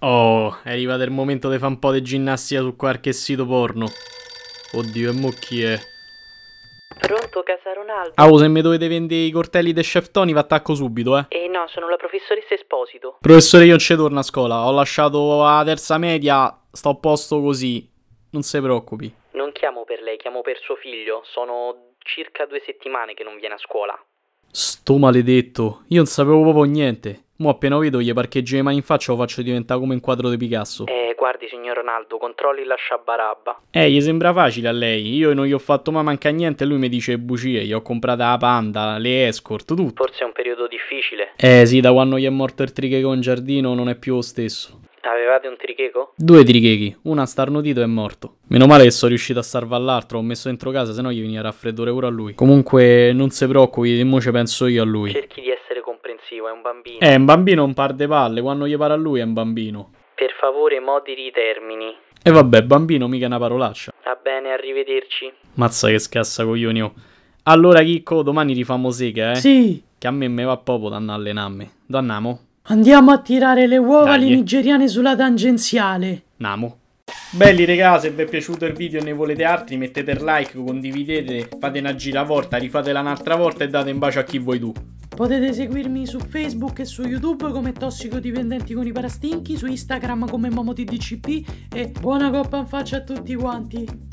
Oh, è arrivato il momento di fare un po' di ginnastica su qualche sito porno. Oddio, e mo chi è? Pronto, casa Ronaldo? Ah, oh, se mi dovete vendere i cortelli del chef Tony, vi attacco subito, eh. Eh no, sono la professoressa Esposito. Professore, io non ci torno a scuola. Ho lasciato la terza media, sto a posto così. Non si preoccupi. Non chiamo per lei, chiamo per suo figlio. Sono circa due settimane che non viene a scuola. Sto maledetto, io non sapevo proprio niente. Mo appena vedo gli parcheggi le mani in faccia lo faccio diventare come un quadro di Picasso. Eh, guardi signor Ronaldo, controlli la sciabarabba. Eh, gli sembra facile a lei. Io non gli ho fatto mai manca niente e lui mi dice bugie. Gli ho comprata la panda, le escort, tutto. Forse è un periodo difficile. Eh sì, da quando gli è morto il tricheco in giardino non è più lo stesso. Avevate un tricheco? Due trichechi, una starnutito è morto. Meno male che sono riuscito a salvare l'altro, ho messo dentro casa, sennò gli veniva raffreddore pure a lui. Comunque non si preoccupi, mo ci penso io a lui. Cerchi di essere completo offensivo, è un bambino. È eh, un bambino, un par de palle, quando gli pare a lui è un bambino. Per favore, modiri i termini. E vabbè, bambino mica una parolaccia. Va bene, arrivederci. Mazza che scassa coglioni. oh. Allora, Chicco, domani rifamo sega, eh? Sì, Che a me me va poco danno allenarmi. Dannamo? andiamo a tirare le uova Dai, alle eh. nigeriane sulla tangenziale. Namo. Belli regà, se vi è piaciuto il video e ne volete altri, mettete il like, condividete, fate una giravolta, rifatela un'altra volta e date un bacio a chi vuoi tu. Potete seguirmi su Facebook e su YouTube come Tossicodipendenti con i Parastinchi, su Instagram come MomoTDCP e buona coppa in faccia a tutti quanti!